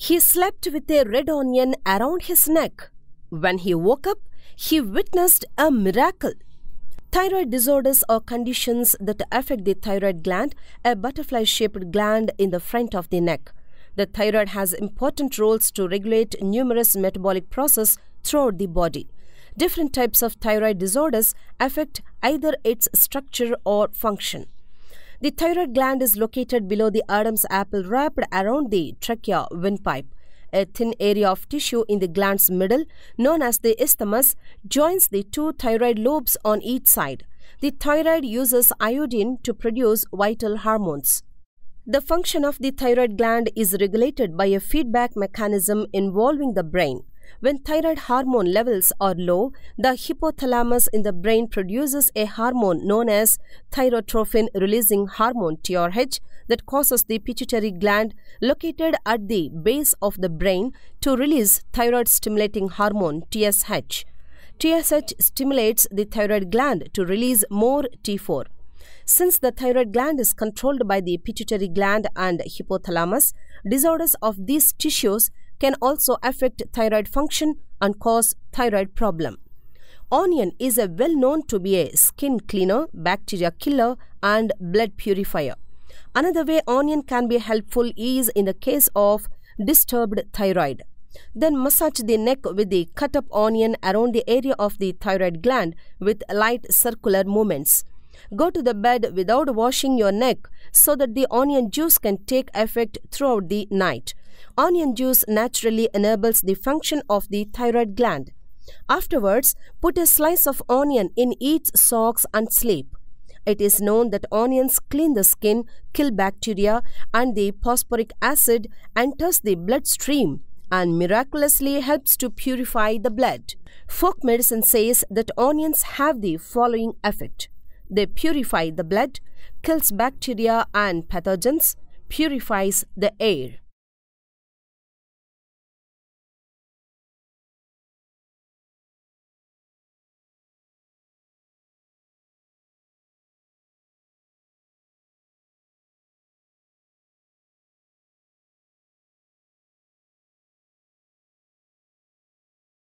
He slept with a red onion around his neck. When he woke up, he witnessed a miracle. Thyroid disorders are conditions that affect the thyroid gland, a butterfly shaped gland in the front of the neck. The thyroid has important roles to regulate numerous metabolic processes throughout the body. Different types of thyroid disorders affect either its structure or function. The thyroid gland is located below the Adam's apple wrapped around the trachea windpipe. A thin area of tissue in the gland's middle, known as the isthmus, joins the two thyroid lobes on each side. The thyroid uses iodine to produce vital hormones. The function of the thyroid gland is regulated by a feedback mechanism involving the brain. When thyroid hormone levels are low, the hypothalamus in the brain produces a hormone known as thyrotrophin releasing hormone TRH that causes the pituitary gland located at the base of the brain to release thyroid stimulating hormone TSH. TSH stimulates the thyroid gland to release more T4. Since the thyroid gland is controlled by the pituitary gland and hypothalamus, disorders of these tissues can also affect thyroid function and cause thyroid problem. Onion is a well known to be a skin cleaner, bacteria killer and blood purifier. Another way onion can be helpful is in the case of disturbed thyroid. Then massage the neck with the cut up onion around the area of the thyroid gland with light circular movements. Go to the bed without washing your neck so that the onion juice can take effect throughout the night. Onion juice naturally enables the function of the thyroid gland. Afterwards, put a slice of onion in each socks and sleep. It is known that onions clean the skin, kill bacteria and the phosphoric acid enters the bloodstream and miraculously helps to purify the blood. Folk medicine says that onions have the following effect. They purify the blood, kills bacteria and pathogens, purifies the air.